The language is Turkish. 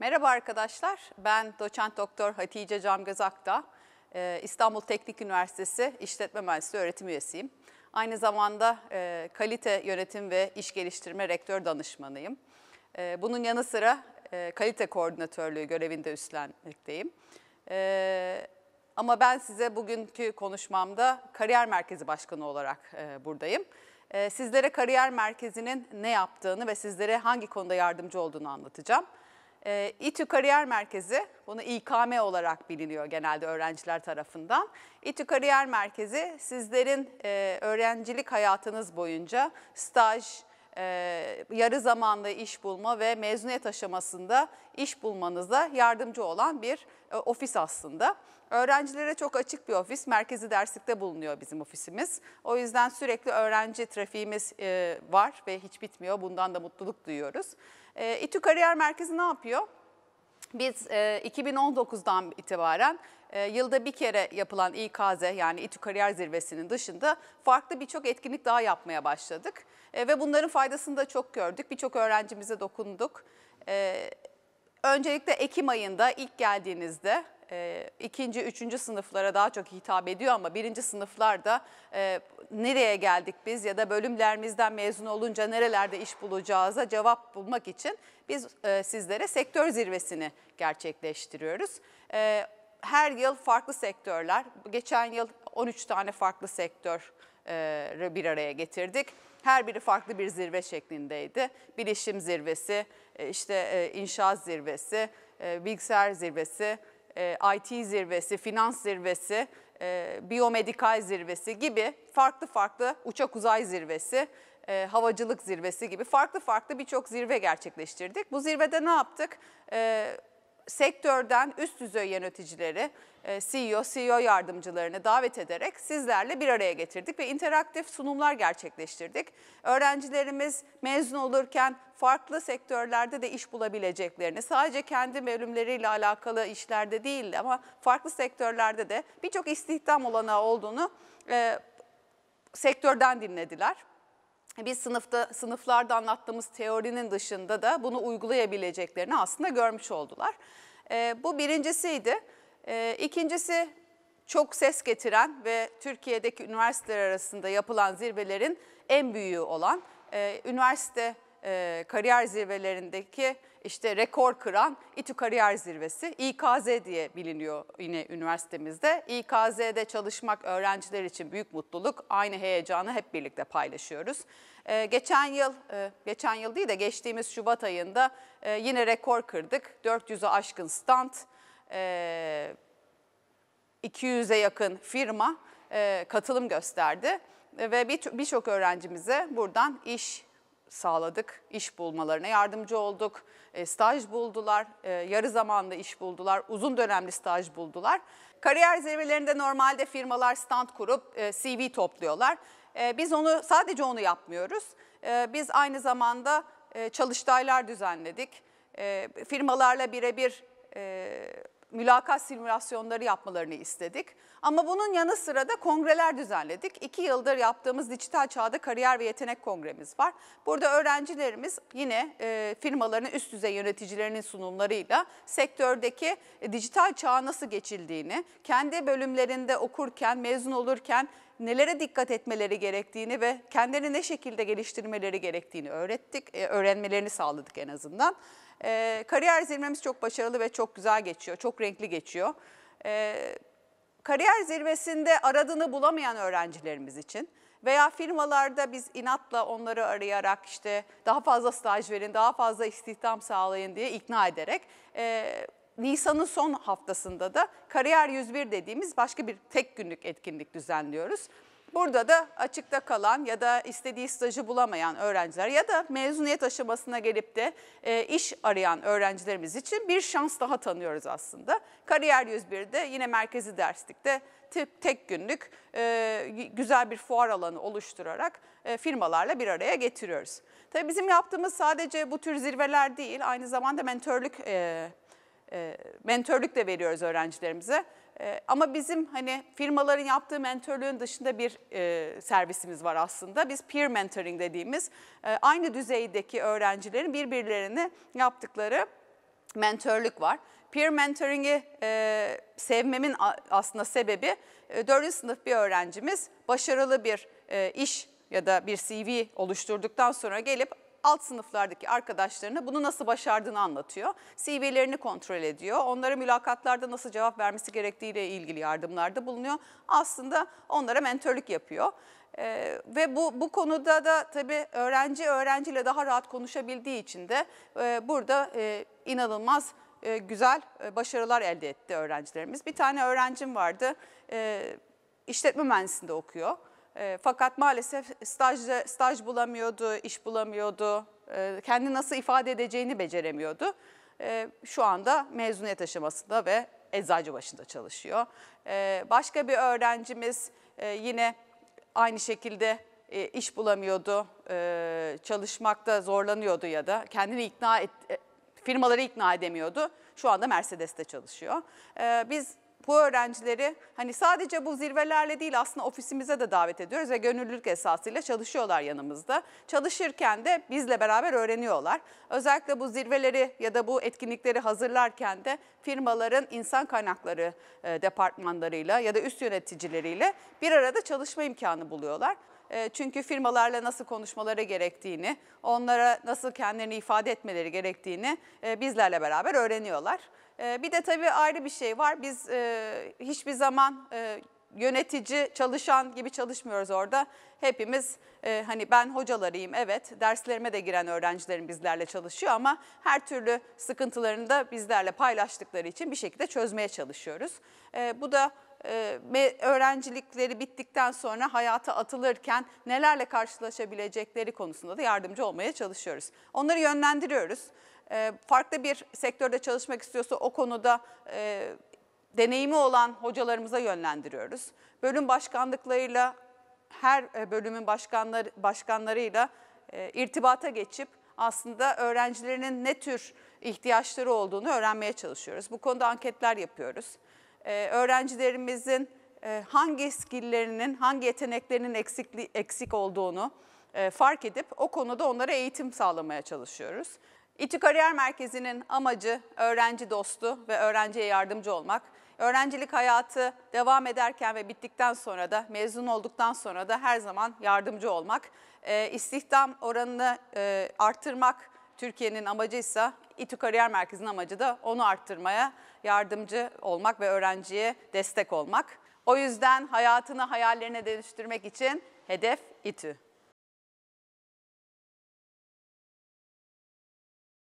Merhaba arkadaşlar, ben doçent doktor Hatice Camgazak'ta e, İstanbul Teknik Üniversitesi İşletme Mühendisliği öğretim üyesiyim. Aynı zamanda e, kalite yönetim ve iş geliştirme rektör danışmanıyım. E, bunun yanı sıra kalite koordinatörlüğü görevinde üstlenmekteyim. Ama ben size bugünkü konuşmamda kariyer merkezi başkanı olarak buradayım. Sizlere kariyer merkezinin ne yaptığını ve sizlere hangi konuda yardımcı olduğunu anlatacağım. Ee, İTÜ Kariyer Merkezi, bunu İKM olarak biliniyor genelde öğrenciler tarafından. İTÜ Kariyer Merkezi sizlerin e, öğrencilik hayatınız boyunca staj, e, yarı zamanlı iş bulma ve mezuniyet aşamasında iş bulmanıza yardımcı olan bir e, ofis aslında. Öğrencilere çok açık bir ofis, merkezi derslikte bulunuyor bizim ofisimiz. O yüzden sürekli öğrenci trafiğimiz var ve hiç bitmiyor, bundan da mutluluk duyuyoruz. E, İTÜ Kariyer Merkezi ne yapıyor? Biz e, 2019'dan itibaren e, yılda bir kere yapılan İKZ yani İTÜ Kariyer Zirvesi'nin dışında farklı birçok etkinlik daha yapmaya başladık. E, ve bunların faydasını da çok gördük. Birçok öğrencimize dokunduk. E, öncelikle Ekim ayında ilk geldiğinizde e, ikinci, üçüncü sınıflara daha çok hitap ediyor ama birinci sınıflarda e, nereye geldik biz ya da bölümlerimizden mezun olunca nerelerde iş bulacağıza cevap bulmak için biz e, sizlere sektör zirvesini gerçekleştiriyoruz. E, her yıl farklı sektörler, geçen yıl 13 tane farklı sektör e, bir araya getirdik. Her biri farklı bir zirve şeklindeydi. Bilişim zirvesi, e, işte e, inşaat zirvesi, e, bilgisayar zirvesi, e, IT zirvesi, finans zirvesi, e, biyomedikal zirvesi gibi farklı farklı uçak uzay zirvesi, e, havacılık zirvesi gibi farklı farklı birçok zirve gerçekleştirdik. Bu zirvede ne yaptık? E, sektörden üst düzey yöneticileri, e, CEO, CEO yardımcılarını davet ederek sizlerle bir araya getirdik ve interaktif sunumlar gerçekleştirdik. Öğrencilerimiz mezun olurken farklı sektörlerde de iş bulabileceklerini, sadece kendi bölümleriyle alakalı işlerde değil ama farklı sektörlerde de birçok istihdam olanağı olduğunu e, sektörden dinlediler. Biz sınıfta sınıflarda anlattığımız teorinin dışında da bunu uygulayabileceklerini aslında görmüş oldular. E, bu birincisiydi. E, ikincisi çok ses getiren ve Türkiye'deki üniversiteler arasında yapılan zirvelerin en büyüğü olan e, üniversite e, kariyer zirvelerindeki işte rekor kıran İTÜ Kariyer Zirvesi İKZ diye biliniyor yine üniversitemizde. İKZ'de çalışmak öğrenciler için büyük mutluluk. Aynı heyecanı hep birlikte paylaşıyoruz. Ee, geçen yıl, e, geçen yıl değil de geçtiğimiz Şubat ayında e, yine rekor kırdık. 400'ü aşkın stand, e, 200'e yakın firma e, katılım gösterdi. Ve birçok bir öğrencimize buradan iş sağladık. iş bulmalarına yardımcı olduk. E, staj buldular, e, yarı zamanlı iş buldular, uzun dönemli staj buldular. Kariyer zirvelerinde normalde firmalar stand kurup e, CV topluyorlar. E, biz onu sadece onu yapmıyoruz. E, biz aynı zamanda e, çalıştaylar düzenledik. E, firmalarla birebir e, mülakat simülasyonları yapmalarını istedik. Ama bunun yanı sıra da kongreler düzenledik. İki yıldır yaptığımız dijital çağda kariyer ve yetenek kongremiz var. Burada öğrencilerimiz yine e, firmaların üst düzey yöneticilerinin sunumlarıyla sektördeki e, dijital çağa nasıl geçildiğini, kendi bölümlerinde okurken, mezun olurken nelere dikkat etmeleri gerektiğini ve kendini ne şekilde geliştirmeleri gerektiğini öğrettik, e, öğrenmelerini sağladık en azından. E, kariyer zirvemiz çok başarılı ve çok güzel geçiyor, çok renkli geçiyor. E, kariyer zirvesinde aradığını bulamayan öğrencilerimiz için veya firmalarda biz inatla onları arayarak işte daha fazla staj verin, daha fazla istihdam sağlayın diye ikna ederek Nisan'ın son haftasında da Kariyer 101 dediğimiz başka bir tek günlük etkinlik düzenliyoruz. Burada da açıkta kalan ya da istediği stajı bulamayan öğrenciler ya da mezuniyet aşamasına gelip de e, iş arayan öğrencilerimiz için bir şans daha tanıyoruz aslında. Kariyer 101'de yine merkezi derslikte tek, tek günlük e, güzel bir fuar alanı oluşturarak e, firmalarla bir araya getiriyoruz. Tabii bizim yaptığımız sadece bu tür zirveler değil, aynı zamanda mentörlük e, e, mentörlük de veriyoruz öğrencilerimize. E, ama bizim hani firmaların yaptığı mentörlüğün dışında bir e, servisimiz var aslında. Biz peer mentoring dediğimiz e, aynı düzeydeki öğrencilerin birbirlerini yaptıkları mentörlük var. Peer mentoring'i e, sevmemin aslında sebebi e, 4. sınıf bir öğrencimiz başarılı bir e, iş ya da bir CV oluşturduktan sonra gelip alt sınıflardaki arkadaşlarına bunu nasıl başardığını anlatıyor. CV'lerini kontrol ediyor. Onlara mülakatlarda nasıl cevap vermesi gerektiğiyle ilgili yardımlarda bulunuyor. Aslında onlara mentörlük yapıyor. Ee, ve bu, bu konuda da tabii öğrenci öğrenciyle daha rahat konuşabildiği için de e, burada e, inanılmaz e, güzel e, başarılar elde etti öğrencilerimiz. Bir tane öğrencim vardı, e, işletme mühendisliğinde okuyor. Ee, fakat maalesef staj staj bulamıyordu, iş bulamıyordu, e, kendi nasıl ifade edeceğini beceremiyordu. Ee, şu anda mezuniyet aşamasında ve eczacı başında çalışıyor. başka bir öğrencimiz e, yine aynı şekilde e, iş bulamıyordu, çalışmakta zorlanıyordu ya da kendini ikna et, e, firmaları ikna edemiyordu. Şu anda Mercedes'te çalışıyor. biz bu öğrencileri hani sadece bu zirvelerle değil aslında ofisimize de davet ediyoruz ve gönüllülük esasıyla çalışıyorlar yanımızda. Çalışırken de bizle beraber öğreniyorlar. Özellikle bu zirveleri ya da bu etkinlikleri hazırlarken de firmaların insan kaynakları e, departmanlarıyla ya da üst yöneticileriyle bir arada çalışma imkanı buluyorlar. Ee, çünkü firmalarla nasıl konuşmaları gerektiğini, onlara nasıl kendilerini ifade etmeleri gerektiğini e, bizlerle beraber öğreniyorlar. E, bir de tabii ayrı bir şey var. Biz e, hiçbir zaman... yönetici, çalışan gibi çalışmıyoruz orada. Hepimiz hani ben hocalarıyım evet derslerime de giren öğrencilerim bizlerle çalışıyor ama her türlü sıkıntılarını da bizlerle paylaştıkları için bir şekilde çözmeye çalışıyoruz. bu da e, ve öğrencilikleri bittikten sonra hayata atılırken nelerle karşılaşabilecekleri konusunda da yardımcı olmaya çalışıyoruz. Onları yönlendiriyoruz. E, farklı bir sektörde çalışmak istiyorsa o konuda e, deneyimi olan hocalarımıza yönlendiriyoruz. Bölüm başkanlıklarıyla her bölümün başkanları, başkanlarıyla irtibata geçip aslında öğrencilerinin ne tür ihtiyaçları olduğunu öğrenmeye çalışıyoruz. Bu konuda anketler yapıyoruz. Ee, öğrencilerimizin e, hangi skilllerinin, hangi yeteneklerinin eksikli, eksik olduğunu e, fark edip o konuda onlara eğitim sağlamaya çalışıyoruz. İTÜ Kariyer Merkezi'nin amacı öğrenci dostu ve öğrenciye yardımcı olmak. Öğrencilik hayatı devam ederken ve bittikten sonra da mezun olduktan sonra da her zaman yardımcı olmak. E, istihdam oranını e, artırmak, Türkiye'nin amacı ise İTÜ Kariyer Merkezi'nin amacı da onu arttırmaya yardımcı olmak ve öğrenciye destek olmak. O yüzden hayatını hayallerine dönüştürmek için hedef İTÜ.